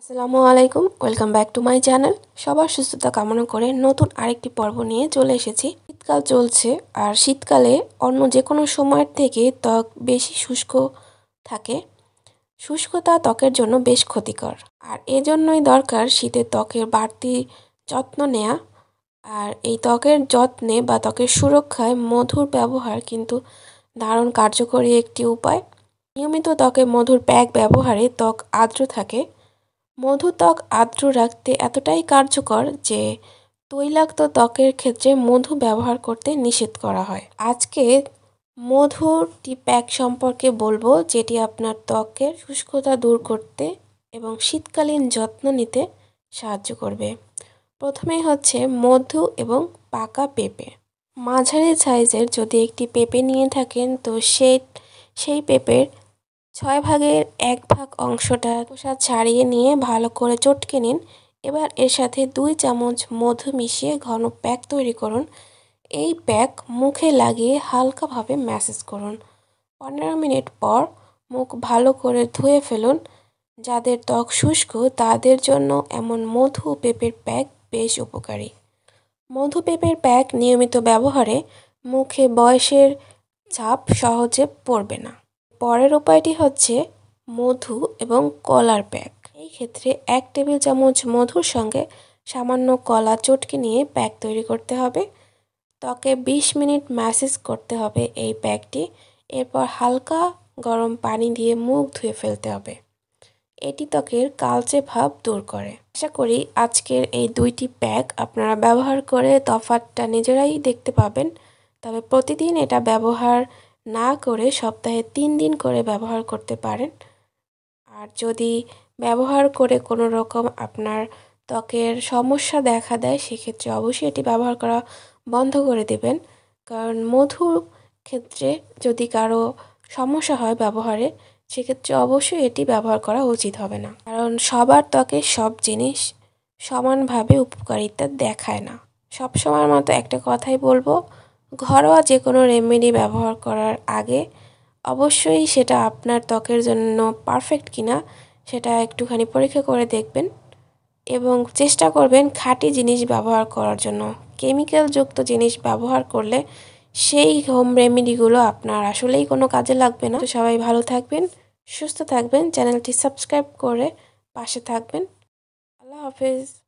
আসসালামু আলাইকুম welcome back to my channel সবার সুস্থতা কামনা করে নতুন আরেকটি পর্ব নিয়ে চলে এসেছি শীতকাল চলছে আর শীতকালে অন্য যে কোনো সময়ের থেকে ত্বক বেশি শুষ্ক থাকে শুষ্কতা ত্বকের জন্য বেশ ক্ষতিকর আর এজন্যই দরকার শীতে ত্বকের বাড়তি যত্ন নেয়া আর এই ত্বকের যত্নে বা ত্বকের সুরক্ষায় মধুর ব্যবহার কিন্তু দারুণ কার্যকরী একটি উপায় নিয়মিত ত্বকে মধুর প্যাক ব্যবহারে ত্বক আর্দ্র থাকে মধু ত্বক আর্দ্র রাখতে এতটাই কার্যকর যে তৈলাক্ত ত্বকের ক্ষেত্রে মধু ব্যবহার করতে নিষেধ করা হয় আজকে মধুর টি প্যাক সম্পর্কে বলবো যেটি আপনার ত্বকের শুষ্কতা দূর করতে এবং শীতকালীন যত্ন নিতে সাহায্য করবে প্রথমেই হচ্ছে মধু এবং পাকা পেঁপে মাঝারি সাইজের যদি একটি পেঁপে নিয়ে থাকেন তো সেই সেই পেঁপের ছয় ভাগের এক ভাগ অংশটা খোসা ছাড়িয়ে নিয়ে ভালো করে চটকে নিন এবার এর সাথে দুই চামচ মধু মিশিয়ে ঘন প্যাক তৈরি করুন এই প্যাক মুখে লাগিয়ে হালকাভাবে ম্যাসেজ করুন পনেরো মিনিট পর মুখ ভালো করে ধুয়ে ফেলুন যাদের ত্বক শুষ্ক তাদের জন্য এমন মধু পেঁপের প্যাক বেশ উপকারী মধু পেঁপের প্যাক নিয়মিত ব্যবহারে মুখে বয়সের ছাপ সহজে পড়বে না পরের উপায়টি হচ্ছে মধু এবং কলার প্যাক এই ক্ষেত্রে এক টেবিল চামচ মধুর সঙ্গে সামান্য কলা চটকে নিয়ে প্যাক তৈরি করতে হবে ত্বকে ২০ মিনিট ম্যাসেজ করতে হবে এই প্যাকটি এরপর হালকা গরম পানি দিয়ে মুখ ধুয়ে ফেলতে হবে এটি ত্বকের কালচে ভাব দূর করে আশা করি আজকের এই দুইটি প্যাক আপনারা ব্যবহার করে তফাতটা নিজেরাই দেখতে পাবেন তবে প্রতিদিন এটা ব্যবহার না করে সপ্তাহে তিন দিন করে ব্যবহার করতে পারেন আর যদি ব্যবহার করে কোনো রকম আপনার ত্বকের সমস্যা দেখা দেয় সেক্ষেত্রে অবশ্যই এটি ব্যবহার করা বন্ধ করে দেবেন কারণ মধু ক্ষেত্রে যদি কারো সমস্যা হয় ব্যবহারে সেক্ষেত্রে অবশ্যই এটি ব্যবহার করা উচিত হবে না কারণ সবার ত্বকে সব জিনিস সমানভাবে উপকারিতা দেখায় না সবসময়ের মতো একটা কথাই বলবো ঘরোয়া যে কোনো রেমেডি ব্যবহার করার আগে অবশ্যই সেটা আপনার ত্বকের জন্য পারফেক্ট কিনা সেটা একটুখানি পরীক্ষা করে দেখবেন এবং চেষ্টা করবেন খাঁটি জিনিস ব্যবহার করার জন্য কেমিক্যালযুক্ত জিনিস ব্যবহার করলে সেই হোম রেমেডিগুলো আপনার আসলেই কোনো কাজে লাগবে না সবাই ভালো থাকবেন সুস্থ থাকবেন চ্যানেলটি সাবস্ক্রাইব করে পাশে থাকবেন আল্লাহ হাফেজ